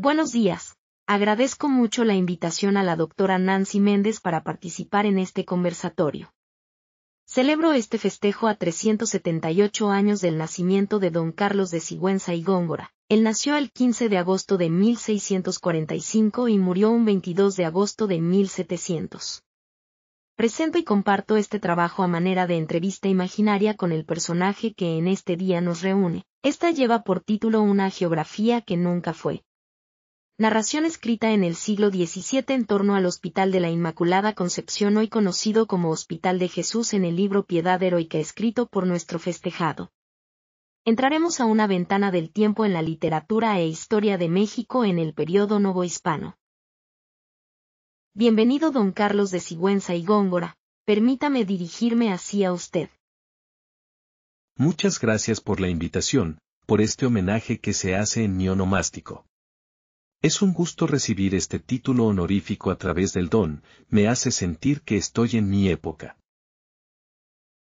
Buenos días. Agradezco mucho la invitación a la doctora Nancy Méndez para participar en este conversatorio. Celebro este festejo a 378 años del nacimiento de don Carlos de Sigüenza y Góngora. Él nació el 15 de agosto de 1645 y murió un 22 de agosto de 1700. Presento y comparto este trabajo a manera de entrevista imaginaria con el personaje que en este día nos reúne. Esta lleva por título Una geografía que nunca fue narración escrita en el siglo XVII en torno al Hospital de la Inmaculada Concepción hoy conocido como Hospital de Jesús en el libro Piedad Heroica escrito por nuestro festejado. Entraremos a una ventana del tiempo en la literatura e historia de México en el periodo novohispano. Bienvenido don Carlos de Sigüenza y Góngora, permítame dirigirme así a usted. Muchas gracias por la invitación, por este homenaje que se hace en mi onomástico. Es un gusto recibir este título honorífico a través del don, me hace sentir que estoy en mi época.